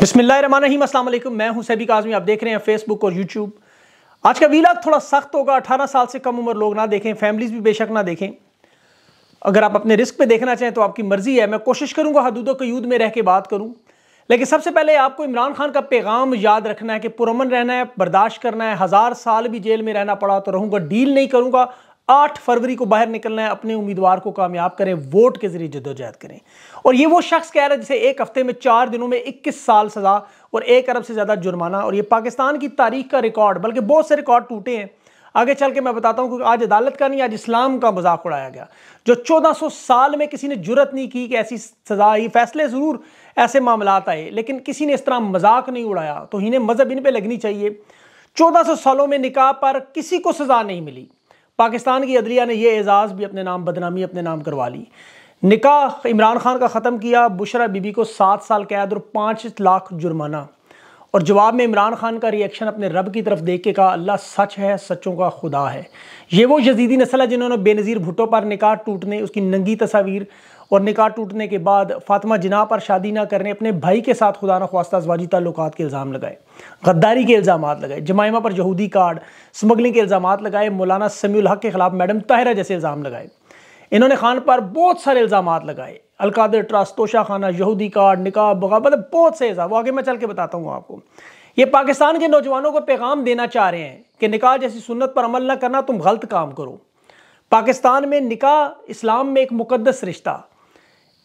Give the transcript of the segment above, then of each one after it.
बिस्मिल्लाम असल मैं हूं सैबिक आजमी आप देख रहे हैं फेसबुक और यूट्यूब आज का वीलाग थोड़ा सख्त होगा अठारह साल से कम उम्र लोग ना देखें फैमिलीज़ भी बेशक ना देखें अगर आप अपने रिस्क पे देखना चाहें तो आपकी मर्ज़ी है मैं कोशिश करूंगा हदूद कयूद में रह के बात करूँ लेकिन सबसे पहले आपको इमरान खान का पैगाम याद रखना है कि पुरमन रहना है बर्दाश्त करना है हज़ार साल भी जेल में रहना पड़ा तो रहूँगा डील नहीं करूँगा आठ फरवरी को बाहर निकलना है अपने उम्मीदवार को कामयाब करें वोट के जरिए जदोजहद करें और ये वो शख्स कह रहा है जिसे एक हफ्ते में चार दिनों में इक्कीस साल सज़ा और एक अरब से ज़्यादा जुर्माना और ये पाकिस्तान की तारीख का रिकॉर्ड बल्कि बहुत से रिकॉर्ड टूटे हैं आगे चल के मैं बताता हूँ क्योंकि आज अदालत का नहीं आज इस्लाम का मजाक उड़ाया गया जो 1400 साल में किसी ने जुरत नहीं की कि ऐसी सजा ये फैसले ज़रूर ऐसे मामला आए लेकिन किसी ने इस तरह मजाक नहीं उड़ाया तो इन्हें मज़हब इन पर लगनी चाहिए 1400 सालों में निका पर किसी को सज़ा नहीं मिली पाकिस्तान की अदलिया ने यह एजाज़ भी अपने नाम बदनामी अपने नाम करवा ली निकाह इमरान खान का ख़त्म किया बुशरा बीबी को सात साल कैद और पाँच लाख जुर्माना और जवाब में इमरान खान का रिएक्शन अपने रब की तरफ देख के कहा अल्लाह सच है सच्चों का खुदा है ये वो यजीदी नस्ल है जिन्होंने बेनज़ीर भुट्टो पर निकाह टूटने उसकी नंगी तस्वीर और निकाह टूटने के बाद फातिमा जिनाह पर शादी ना करने अपने भाई के साथ खुदा न खास्ता अजवाजी तल्लुक के इल्ज़ाम लगाए गद्दारी के इल्ज़ाम लगाए जमायमा पर यहूदी कार्ड स्मगलिंग के इल्ज़ाम लगाए मौलाना समी हक के खिलाफ मैडम ताहरा जैसे इल्ज़ाम लगाए इन्होंने खान पर बहुत सारे इल्ज़ाम लगाए अलकादर ट्रस्ट तोशा खाना यहूदी कार्ड निकाब बगा मतलब बहुत से इल्ज़ाम आगे मैं चल के बताता हूँ आपको ये पाकिस्तान के नौजवानों को पैगाम देना चाह रहे हैं कि निकाह जैसी सुन्नत पर अमल ना करना तुम गलत काम करो पाकिस्तान में निकाह इस्लाम में एक मुकदस रिश्ता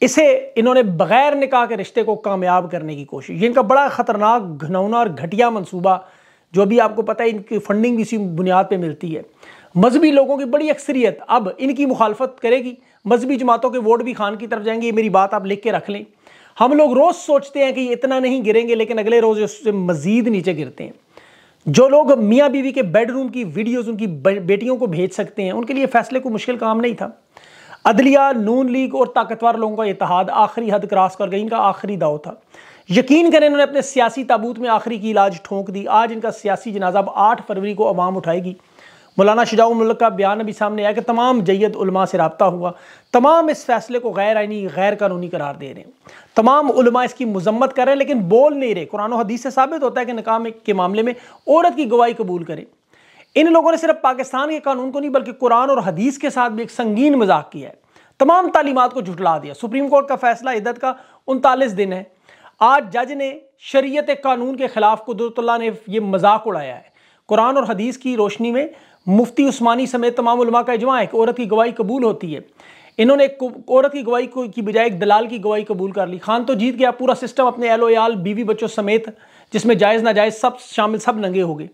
इसे इन्होंने बग़ैर निकाह के रिश्ते को कामयाब करने की कोशिश ये इनका बड़ा ख़तरनाक घनौना और घटिया मनसूबा जो भी आपको पता है इनकी फंडिंग भी इसी बुनियाद पर मिलती है मजहबी लोगों की बड़ी अक्सरियत अब इनकी मुखालफत करेगी मजहबी जमातों के वोट भी खान की तरफ जाएंगे ये मेरी बात आप लिख के रख लें हम लोग रोज़ सोचते हैं कि इतना नहीं गिरेंगे लेकिन अगले रोज़ उससे मज़ीद नीचे गिरते हैं जो लोग मियाँ बीवी के बेडरूम की वीडियोज़ उनकी बेटियों को भेज सकते हैं उनके लिए फैसले को मुश्किल काम नहीं था अदलिया नून लीग और ताकतवर लोगों का इतिहाद आखिरी हद क्रॉस कर गई इनका आखिरी दाव था यकीन करें इन्होंने अपने सियासी ताबूत में आखिरी की इलाज ठोंक दी आज इनका सियासी जनाजा अब आठ फरवरी को आवाम उठाएगी मौलाना शजाऊ मुल्क का बयान अभी सामने आया कि तमाम जैद उलमा से रबता हुआ तमाम इस फैसले को गैर आइनी गैर कानूनी करार दे रहे हैं तमाम उलमा इसकी मजम्मत कर रहे हैं लेकिन बोल नहीं रहे कुरान हदीस से साबित होता है कि नकाम के मामले में औरत की गवाही कबूल करें इन लोगों ने सिर्फ पाकिस्तान के कानून को नहीं बल्कि कुरान और हदीस के साथ भी एक संगीन मजाक किया है तमाम तालीमत को झुटला दिया सुप्रीम कोर्ट का फैसला इद्दत का उनतालीस दिन है आज जज ने शरीयत कानून के खिलाफ कुदरतुल्ला ने यह मजाक उड़ाया है कुरान और हदीस की रोशनी में मुफ्ती उस्मानी समेत तमाम उलमा का इजमा है कि औरत की गवाही कबूल होती है इन्होंने एक औरत की गवाही की बजाय एक दलाल की गवाही कबूल कर ली खान तो जीत गया पूरा सिस्टम अपने एलो याल बीवी बच्चों समेत जिसमें जायज़ नाजायज़ सब शामिल सब नंगे हो गए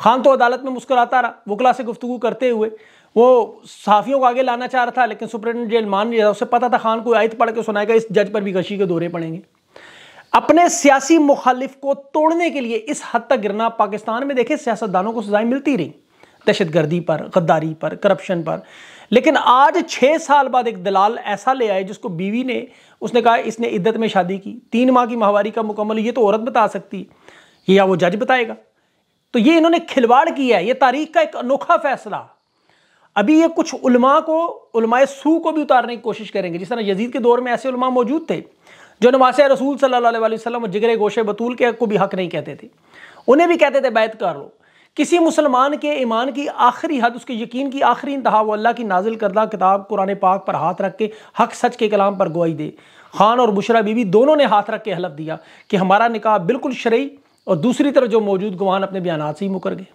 खान तो अदालत में मुस्कराता रहा वकला से गुफ्तु करते हुए वो सहाफ़ियों को आगे लाना चाह रहा था लेकिन सुप्रिटेंडेंट जेल मान नहीं रहा उसे पता था खान को आयत पढ़ के सुनाएगा इस जज पर भी गशी के दौरे पड़ेंगे अपने सियासी मुखालिफ को तोड़ने के लिए इस हद तक गिरना पाकिस्तान में देखे सियासतदानों को सजाएं मिलती रही दहशत गर्दी पर गद्दारी पर करप्शन पर लेकिन आज छः साल बाद एक दलाल ऐसा ले आए जिसको बीवी ने उसने कहा इसने इद्दत में शादी की तीन माह की माहवारी का मुकम्मल ये तो औरत बता सकती है या वो जज बताएगा तो ये इन्होंने खिलवाड़ किया है ये तारीख का एक अनोखा फैसला अभी ये कुछ उलमा को उलमाए सू को भी उतारने की कोशिश करेंगे जिस तरह यजीद के दौर में ऐसे उलमा मौजूद थे जो नवास रसूल सल्ला वसलम और जिगरे गोशे बतूल के को भी हक नहीं कहते थे उन्हें भी कहते थे बैत कर लो किसी मुसलमान के ईमान की आखिरी हद उसके यकीन की आखिरी इंतहा वो अल्लाह की नाजिल करदा किताब कुरान पाक पर हाथ रख के हक सच के कलाम पर गवाही दे खान और बुशरा बीवी दोनों ने हाथ रख के हलफ दिया कि हमारा निकाह बिल्कुल शरीय और दूसरी तरफ जो मौजूद गुवान अपने बयान से ही मुकर गए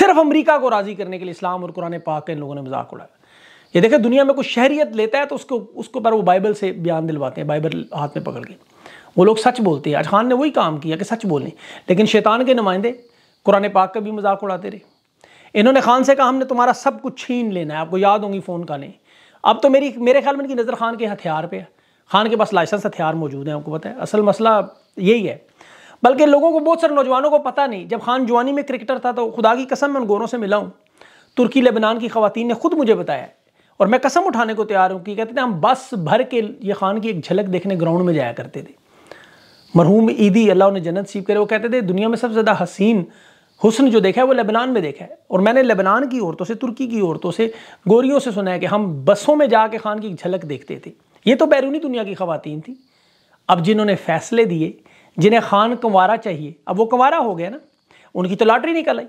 सिर्फ अमरीका को राज़ी करने के लिए इस्लाम और कुरान पाक का इन लोगों ने मजाक उड़ाया ये देखें दुनिया में कुछ शहरीत लेता है तो उसको उसको पर वो बाइबल से बयान दिलवाते हैं बाइबल हाथ में पकड़ के वो लोग सच बोलते हैं अजहान ने वही काम किया कि सच बोलें लेकिन शैतान के नुमाइंदे कुरान पाक का भी मजाक उड़ाते रहे इन्होंने खान से कहा हमने तुम्हारा सब कुछ छीन लेना है आपको याद होंगी फ़ोन का नहीं अब तो मेरी मेरे ख्याल में इनकी नज़र खान के हथियार पे है खान के पास लाइसेंस हथियार मौजूद हैं आपको पता है असल मसला यही है बल्कि लोगों को बहुत सारे नौजवानों को पता नहीं जब खान जवानी में क्रिकेटर था तो खुदा की कसम मैं उन गोरों से मिला हूँ तुर्की लेबनान की खातन ने खुद मुझे बताया और मैं कसम उठाने को तैयार हूँ कि कहते थे हम बस भर के ये खान की एक झलक देखने ग्राउंड में जाया करते थे मरहूम ईदी अल्लाह ने जन्नत सीख करे वो कहते थे दुनिया में सबसे ज़्यादा हसीन हुसन जो देखा है वो लेबनान में देखा है और मैंने लेबनान की औरतों से तुर्की की औरतों से गोरियों से सुना है कि हम बसों में जाके खान की झलक देखते थे ये तो बैरूनी दुनिया की खवतिन थी अब जिन्होंने फैसले दिए जिन्हें खान कंवारा चाहिए अब वो कंवारा हो गया ना उनकी तो लॉटरी निकल आई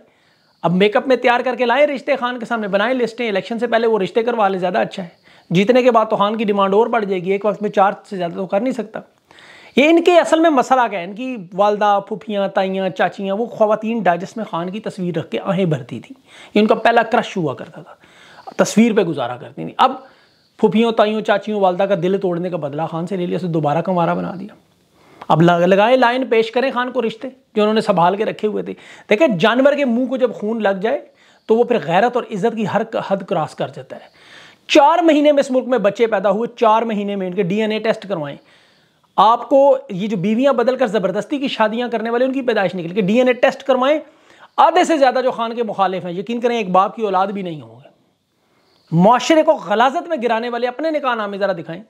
अब मेकअप में तैयार करके लाए रिश्ते खान के सामने बनाए लिस्टें इलेक्शन से पहले वो रिश्ते करवा ले ज़्यादा अच्छा है जीतने के बाद तो खान की डिमांड और बढ़ जाएगी एक वक्त में चार से ज़्यादा तो कर नहीं सकता ये इनके असल में मसला क्या है इनकी वालदा फूफियाँ ताइयाँ चाचियाँ वो खातन डाइजस में ख़ान की तस्वीर रख के आहें भरती थी ये उनका पहला क्रश हुआ करता था तस्वीर पर गुजारा करती थी अब फूफियों ताइयों चाचियों वालदा का दिल तोड़ने का बदला खान से ले लिया उसे दोबारा कंवारा बना दिया अब लगाए लाइन पेश करें खान को रिश्ते जो उन्होंने संभाल के रखे हुए थे देखें जानवर के मुंह को जब खून लग जाए तो वो फिर गैरत और इज्जत की हर हद क्रॉस कर जाता है चार महीने में इस मुल्क में बच्चे पैदा हुए चार महीने में इनके डीएनए टेस्ट करवाएं आपको ये जो बीवियां बदलकर ज़बरदस्ती की शादियां करने वाले उनकी पैदाइश निकल के डीएनए टेस्ट करवाएं आधे से ज़्यादा जो खान के मुखालिफ हैं यकीन करें एक बाप की औलाद भी नहीं होंगे माशरे को गलाजत में गिराने वाले अपने निका नामे ज़रा दिखाएं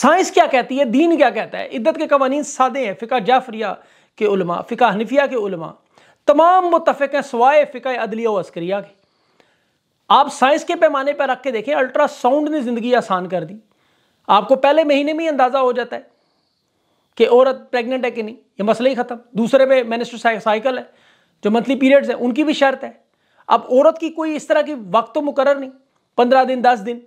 साइंस क्या कहती है दीन क्या कहता है इद्दत के कवानीन सादे हैं फ़िका जाफरिया के उलमा फ़िका हनफिया के उलमा तमाम मुतफ़ हैं सवाए फ़िका अदलिया व अस्करिया के आप साइंस के पैमाने पर रख के देखें अल्ट्रासाउंड ने ज़िंदगी आसान कर दी आपको पहले महीने में ही अंदाज़ा हो जाता है कि औरत प्रेग्नेंट है कि नहीं ये मसला ही ख़त्म दूसरे पे मैनिस्टर साइकिल है जो मंथली पीरियड्स हैं उनकी भी शर्त है अब औरत की कोई इस तरह की वक्त तो मुकर नहीं पंद्रह दिन दस दिन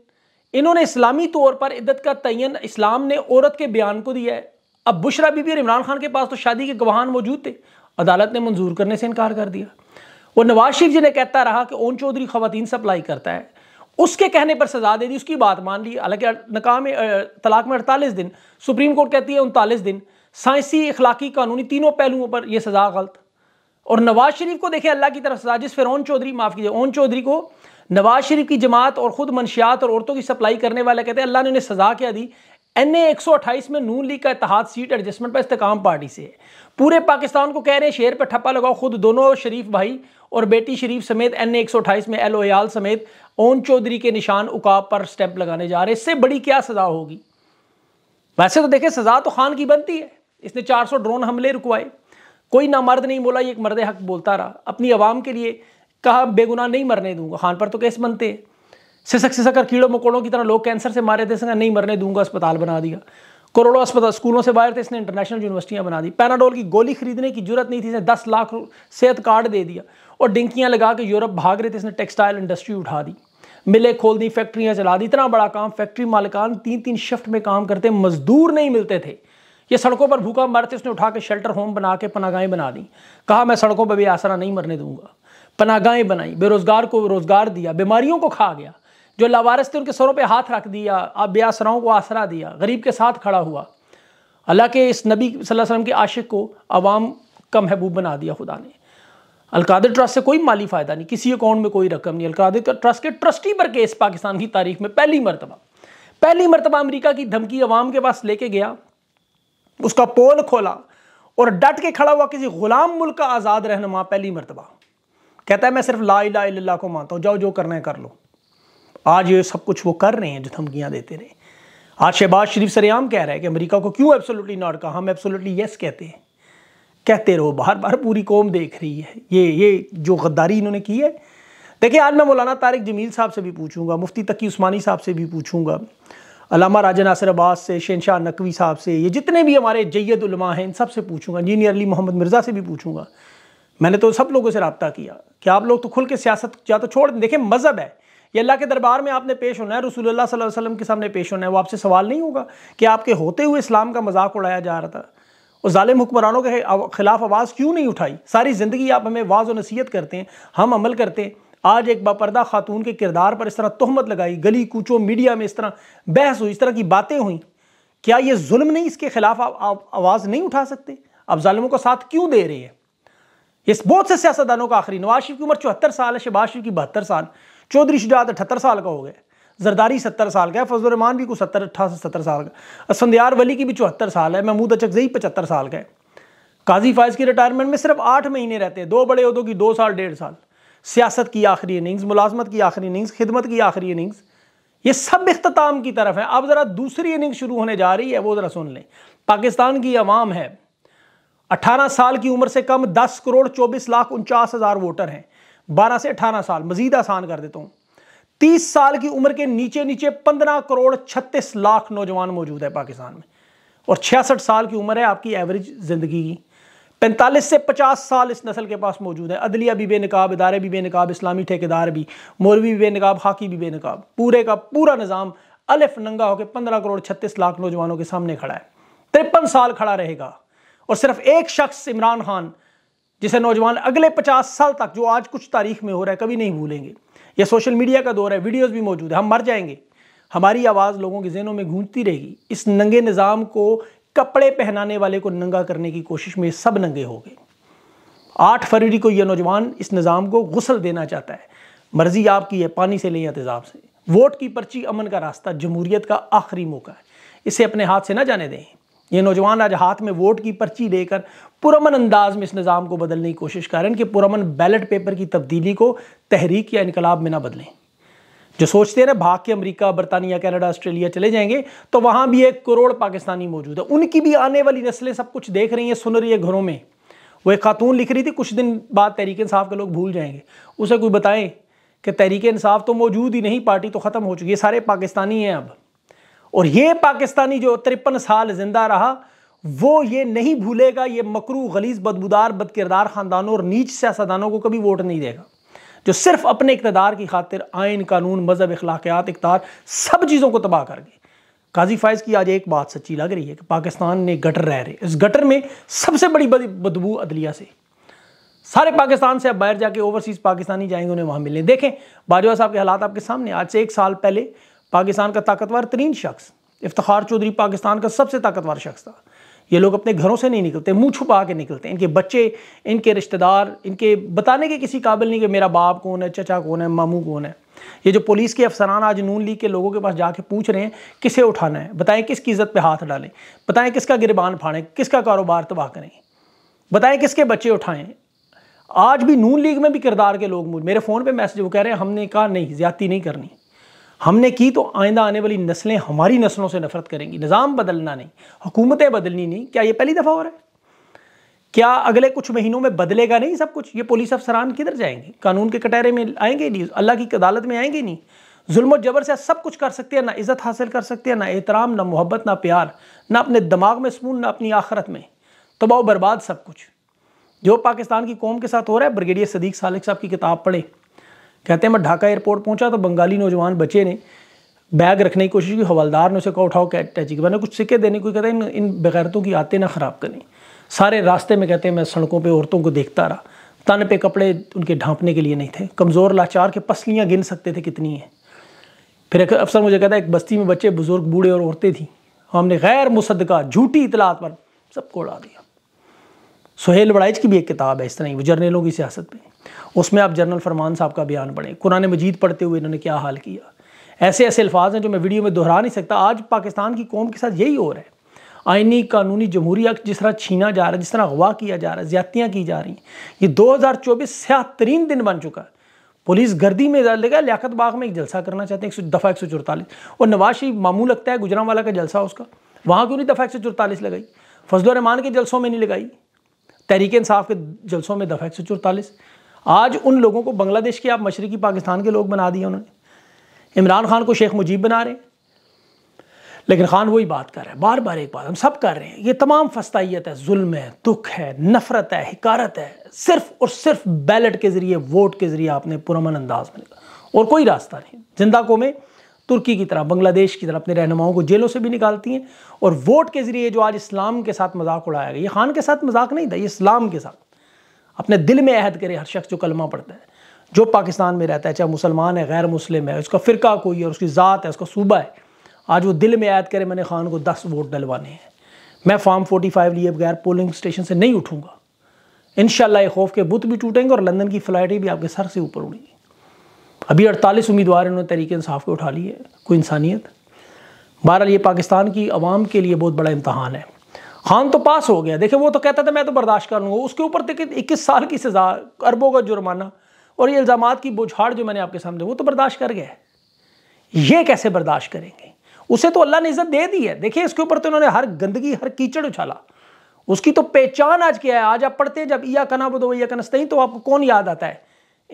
इन्होंने इस्लामी तौर पर इद्दत का तयन इस्लाम ने औरत के बयान को दिया है अब बुशरा बीबी और इमरान खान के पास तो शादी के गवाहान मौजूद थे अदालत ने मंजूर करने से इनकार कर दिया वो नवाज शरीफ जी ने कहता रहा कि ओन चौधरी खवतिन सप्लाई करता है उसके कहने पर सजा दे दी उसकी बात मान ली हालांकि नकाम तलाक में अड़तालीस दिन सुप्रीम कोर्ट कहती है उनतालीस दिन साइंसी अखलाकी कानूनी तीनों पहलुओं पर यह सजा गलत और नवाज शरीफ को देखे अल्लाह की तरफ सजा जिस फिर ओन चौधरी माफ़ कीजिए ओन चौधरी को नवाज शरीफ की जमात और ख़ुद मनशियात और औरतों की सप्लाई करने वाले कहते हैं अल्लाह ने उन्हें सजा क्या दी एन ए एक सौ अट्ठाईस में नून लीग का इतिहाद सीट एडजस्टमेंट पर इस्तेकाम पार्टी से है पूरे पाकिस्तान को कह रहे हैं शेर पर ठप्पा लगाओ खुद दोनों शरीफ भाई और बेटी शरीफ समेत एन ए एक सौ में एल ओयाल समेत ओन चौधरी के निशान उकाब पर स्टैंप लगाने जा रहे इससे बड़ी क्या सज़ा होगी वैसे तो देखें सज़ा तो खान की बनती है इसने 400 ड्रोन हमले रुकवाए कोई ना मर्द नहीं बोला ये एक मर्द हक बोलता रहा अपनी आवाम के लिए कहा बेगुना नहीं मरने दूंगा खान पर तो केस बनते हैं सिसक सिसक कर कीड़ों मकोड़ों की तरह लोग कैंसर से मारे थे इसने नहीं मरने दूंगा अस्पताल बना दिया करोड़ों अस्पताल स्कूलों से बाहर थे इसने इंटरनेशनल यूनिवर्सिटियाँ बना दी पैनाडोल की गोली खरीदने की जरूरत नहीं थी इसने दस लाख सेहत कार्ड दे दिया और डिंकियाँ लगा के यूरोप भाग रहे थे इसने टेक्सटाइल इंडस्ट्री उठा दी मिले खोल दी फैक्ट्रियाँ चला दी इतना बड़ा काम फैक्ट्री मालिकान तीन तीन शिफ्ट में काम करते मजदूर नहीं मिलते थे ये सड़कों पर भूखा मरते उसने उठा के शेल्टर होम बना के पनागाहें बना दी कहा मैं सड़कों पर भी आसरा नहीं मरने दूंगा पनागाहें बनाई बेरोजगार को रोजगार दिया बीमारियों को खा गया जो लावारस थे उनके सरों पे हाथ रख दिया आप बेआसराओं को आसरा दिया गरीब के साथ खड़ा हुआ हालांकि इस नबी सल्लल्लाहु अलैहि वसल्लम के आशिक को आवाम का महबूब बना दिया खुदा ने अलकादर ट्रस्ट से कोई माली फ़ायदा नहीं किसी अकाउंट में कोई रकम नहीं अलकादर ट्रस्ट के ट्रस्टी पर केस पाकिस्तान की तारीख में पहली मरतबा पहली मरतबा अमरीका की धमकी अवाम के पास लेके गया उसका पोल खोला और डट के खड़ा हुआ किसी गुलाम मुल्क का आज़ाद रहनुमा पहली मरतबा कहता है मैं सिर्फ ला ला ला को मानता हूँ जाओ जो करना है कर लो आज ये सब कुछ वो कर रहे हैं जो धमकियां देते रहे आज शहबाज शरीफ सरेआम कह रहा है कि अमेरिका को क्यों एब्सोल्युटली नॉट कहा हम एब्सोल्युटली यस कहते हैं कहते रहो बार बार पूरी कौम देख रही है ये ये जो गद्दारी इन्होंने की है देखिए आज मैं मौलाना तारिक जमील साहब से भी पूछूंगा मुफ्ती तकी उस्मानी साहब से भी पूछूंगा अलामा राजा नासिर अब्बास से शहनशाह नकवी साहब से ये जितने भी हमारे जैदुलमा हैं इन सब से पूछूंगा इंजीनियर अली मोहम्मद मिर्ज़ा से भी पूछूंगा मैंने तो सब लोगों से रबता किया कि आप लोग तो खुल के सियासत या तो छोड़ दें देखें मज़हब है ये अल्लाह के दरबार में आपने पेश होना है रसूलुल्लाह सल्लल्लाहु अलैहि वसल्लम के सामने पेश होना है वो आपसे सवाल नहीं होगा कि आपके होते हुए इस्लाम का मजाक उड़ाया जा रहा था और ालिम हुक्मरानों के खिलाफ आवाज़ क्यों नहीं उठाई सारी ज़िंदगी आप हमें वाज व नसीहत करते हैं हम अमल करते हैं आज एक बापरदा खातून के किरदार पर इस तरह तहमत लगाई गली कूचों मीडिया में इस तरह बहस हुई इस तरह की बातें हुई क्या ये जुल्म नहीं इसके खिलाफ आप, आवाज़ नहीं उठा सकते आप ालिमों का साथ क्यों दे रहे हैं इस बहुत से सियासतदानों का आखिरी नवाज शरीफ की उम्र चौहत्तर साल है शबाज शरीफ की बहत्तर साल चौधरी शुजात अठहत्तर साल का हो गया जरदारी सत्तर साल का है फजल रहमान भी कुछ सत्तर अट्ठासी सत्तर साल का संध्यार वली की भी चौहत्तर साल है महमूद अचक जई पचहत्तर साल का है काजी फायज की रिटायरमेंट में सिर्फ आठ महीने रहते हैं दो बड़े उदों की दो साल डेढ़ साल सियासत की आखिरी इनिंग्स मुलाजमत की आखिरी इनिंग्स खिदमत की आखिरी इनिंग्स ये सब अख्ताम की तरफ है अब ज़रा दूसरी इनिंग शुरू होने जा रही है वो ज़रा सुन लें पाकिस्तान की आवाम है 18 साल की उम्र से कम 10 करोड़ 24 लाख उनचास हज़ार वोटर हैं 12 से 18 साल मजीद आसान कर देता हूँ तीस साल की उम्र के नीचे नीचे पंद्रह करोड़ छत्तीस लाख नौजवान मौजूद है पाकिस्तान में और छियासठ साल की उम्र है आपकी एवरेज ज़िंदगी की पैंतालीस से पचास साल इस नस्ल के पास मौजूद है अदलिया भी बेनकाब इदारे भी बेनकाब इस्लामी ठेकेदार भी मौलवी भी बेनकाब हाकी भी बेनकाब पूरे का पूरा निज़ाम अलिफ नंगा होकर पंद्रह करोड़ छत्तीस लाख नौजवानों के सामने खड़ा है तिरपन साल खड़ा रहेगा और सिर्फ एक शख्स इमरान खान जिसे नौजवान अगले पचास साल तक जो आज कुछ तारीख में हो रहा है कभी नहीं भूलेंगे यह सोशल मीडिया का दौर है वीडियोज़ भी मौजूद है हम मर जाएंगे हमारी आवाज़ लोगों के जहनों में गूंजती रहेगी इस नंगे निज़ाम को कपड़े पहनाने वाले को नंगा करने की कोशिश में सब नंगे हो गए आठ फरवरी को यह नौजवान इस निज़ाम को गुसल देना चाहता है मर्जी आपकी है पानी से लें या तेजाब से वोट की पर्ची अमन का रास्ता जमहूरीत का आखिरी मौका है इसे अपने हाथ से ना जाने दें ये नौजवान आज हाथ में वोट की पर्ची लेकर पुरमन अंदाज में इस निज़ाम को बदलने की कोशिश कर रहे हैं कि पुरमन बैलेट पेपर की तब्दीली को तहरीक या इनकलाब में ना बदलें जो सोचते हैं ना भाग के अमरीका बरतानिया कैनेडा ऑस्ट्रेलिया चले जाएंगे तो वहाँ भी एक करोड़ पाकिस्तानी मौजूद है उनकी भी आने वाली नस्लें सब कुछ देख रही हैं सुन रही है घरों में वो एक खातून लिख रही थी कुछ दिन बाद तहरीक इंसाफ के लोग भूल जाएंगे उसे कोई बताएं कि तहरीक इंसाफ तो मौजूद ही नहीं पार्टी तो ख़त्म हो चुकी है सारे पाकिस्तानी हैं अब और ये पाकिस्तानी जो तिरपन साल जिंदा रहा वो ये नहीं भूलेगा ये मकरू गलीस बदबूदार बदकिरदार ख़ानदानों और नीच सियासतदानों को कभी वोट नहीं देगा जो सिर्फ अपने इकतदार की खातिर आयन कानून मजहब अखलाकियात इकदार सब चीज़ों को तबाह कर दी काजी फायज़ की आज एक बात सच्ची लग रही है कि पाकिस्तान ने गटर रह रहे इस गटर में सबसे बड़ी बदबू अदलिया से सारे पाकिस्तान से अब बाहर जाके ओवरसीज़ पाकिस्तानी जाएंगे उन्हें वहाँ मिलने देखें बाजवा साहब के हालात आपके सामने आज से एक साल पहले पाकिस्तान का ताकतवर तरीन शख्स इफ्तार चौधरी पाकिस्तान का सबसे ताकतवर शख्स था ये लोग अपने घरों से नहीं निकलते मुंह छुपा के निकलते हैं इनके बच्चे इनके रिश्तेदार इनके बताने के किसी काबिल नहीं कि मेरा बाप कौन है चचा कौन है मामू कौन है ये जो पुलिस के अफसरान आज नून लीग के लोगों के पास जाके पूछ रहे हैं किसे उठाना है बताएं किसकी इज्जत पे हाथ डालें बताएं किसका गिरबान फाड़ें किसका कारोबार तबाह करें बताएं किसके बच्चे उठाएं आज भी नून लीग में भी किरदार के लोग मेरे फ़ोन पर मैसेज वो कह रहे हैं हमने कहा नहीं ज्यादा नहीं करनी हमने की तो आइंदा आने वाली नस्लें हमारी नस्लों से नफरत करेंगी निज़ाम बदलना नहीं हुकूमतें बदलनी नहीं क्या ये पहली दफ़ा हो रहा है क्या अगले कुछ महीनों में बदलेगा नहीं सब कुछ ये पुलिस अफसरान किधर जाएंगे कानून के कटहरे में आएंगे नहीं अल्लाह की अदालत में आएंगे नहीं जुल्म जबर से सब कुछ कर सकते हैं ना इज़्ज़त हासिल कर सकते हैं ना एहतराम ना मोहब्बत ना प्यार ना अपने दिमाग में सुकून ना अपनी आखरत में तबाह बर्बाद सब कुछ जो पाकिस्तान की कौम के साथ हो रहा है ब्रिगेडियर सदीक सालिक साहब की किताब पढ़े कहते हैं मैं ढाका एयरपोर्ट पहुंचा तो बंगाली नौजवान बच्चे ने बैग रखने की कोशिश की हवलदार ने उसे कहा उठाओ अटैची के मैंने कुछ सिक्के देने को कहते हैं इन इन बगैरतों की आते ना ख़राब करें सारे रास्ते में कहते हैं मैं सड़कों पर औरतों को देखता रहा तन पे कपड़े उनके ढांपने के लिए नहीं थे कमज़ोर लाचार के पसलियाँ गिन सकते थे कितनी हैं फिर एक अफसर मुझे कहता है एक बस्ती में बच्चे बुज़ुर्ग बूढ़े और औरतें थी हमने गैर मुसदका झूठी इतलात पर सबको उड़ा दिया सुहेल बड़ाइच की भी एक किताब है इस तरह ही वो जर्नलों की सियासत में उसमें आप जनरल फरमान साहब का बयान पढ़ें कुरान मजीद पढ़ते हुए इन्होंने क्या हाल किया ऐसे ऐसे अल्फाज हैं जो मैं वीडियो में दोहरा नहीं सकता आज पाकिस्तान की कौम के साथ यही हो रहा है आइनी कानूनी जमहूरी हक जिस तरह छीना जा रहा है जिस तरह अगवा किया जा रहा है ज्यादतियाँ की जा रही हैं ये दो हज़ार चौबीस स्याह तरीन दिन बन चुका है पुलिस गर्दी में इजाज़ लगा लियात बाग में एक जलसा करना चाहते हैं दफ़ा एक सौ चौतालीस और नवाज शरीफ मामू लगता है वाला का जलसा उसका वहाँ क्यों नहीं दफ़ा एक सौ चौतालीस लगाई फजलरहमान के जलसों में नहीं लगाई तहरीक इसाफ़ के जलसों में दफ़ा एक सौ चौतालीस आज उन लोगों को बांग्लादेश के आप मशरकी पाकिस्तान के लोग बना दिए उन्होंने इमरान खान को शेख मुजीब बना रहे हैं लेकिन खान वही बात कर रहे हैं बार बार एक बात हम सब कर रहे हैं ये तमाम फस्ताइत है जुल्म है दुख है नफरत है हकारत है सिर्फ और सिर्फ बैलेट के ज़रिए वोट के ज़रिए आपने पुरमन अंदाज में निकाला और कोई रास्ता नहीं जिंदा को में तुर्की की तरह बांग्लादेश की तरह अपने रहनुमाओं को जेलों से भी निकालती हैं और वोट के ज़रिए जो आज इस्लाम के साथ मजाक उड़ाया गया ये खान के साथ मजाक नहीं था ये इस्लाम के साथ अपने दिल में अहद करे हर शख्स जो कलमा पढ़ता है जो पाकिस्तान में रहता है चाहे मुसलमान है गैर मुस्लिम है उसका फ़िरका कोई है उसकी ज़ात है उसका सूबा है आज वो दिल में ऐद करे मैंने खान को दस वोट डलवाने हैं मैं फॉर्म फोर्टी फाइव लिए बगैर पोलिंग स्टेशन से नहीं उठूँगा इन खौफ के बुत भी टूटेंगे और लंदन की फ़्लाइटें भी आपके सर से ऊपर उड़ेंगी अभी अड़तालीस उम्मीदवार इन्होंने तरीके इंसाफ के उठा लिए कोई इंसानियत बहरहाल ये पाकिस्तान की आवाम के लिए बहुत बड़ा इम्तहान है खान तो पास हो गया देखिए वो तो कहता था मैं तो बर्दाश्त कर लूँगा उसके ऊपर देखिए तो इक्कीस साल की सज़ा अरबों का जुर्माना और ये इल्ज़ाम की बोझाड़ जो मैंने आपके सामने वो तो बर्दाश्त कर गया है ये कैसे बर्दाश्त करेंगे उसे तो अल्लाह ने इज़्ज़त दे दी है देखिए इसके ऊपर तो उन्होंने हर गंदगी हर कीचड़ उछाला उसकी तो पहचान आज क्या है आज आप पढ़ते हैं जब या कना बदो या कनस्त तो आपको कौन याद आता है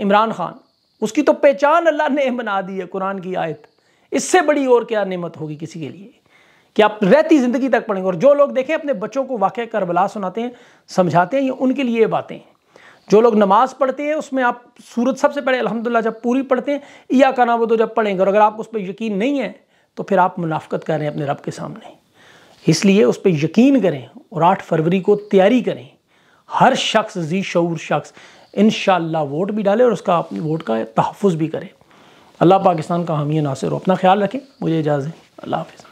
इमरान खान उसकी तो पहचान अल्लाह ने बना दी है कुरान की आयत इससे बड़ी और क्या नेमत होगी किसी के लिए कि आप रहती ज़िंदगी तक पढ़ेंगे और जो लोग देखें अपने बच्चों को वाक़ करबला सुनाते हैं समझाते हैं ये उनके लिए ये बातें जो लोग नमाज पढ़ते हैं उसमें आप सूरत सबसे पहले अलहमदिल्ला जब पूरी पढ़ते हैं या का वो तो जब पढ़ेंगे और अगर आप उस पर यकीन नहीं है तो फिर आप मुनाफ्त कर रहे हैं अपने रब के सामने इसलिए उस पर यकीन करें और आठ फरवरी को तैयारी करें हर शख्स जी शूर शख्स इन वोट भी डालें और उसका अपनी वोट का तहफ़ भी करें अल्लाह पाकिस्तान का हामी नासिर अपना ख्याल रखें मुझे इजाज़त अल्लाह हाफ़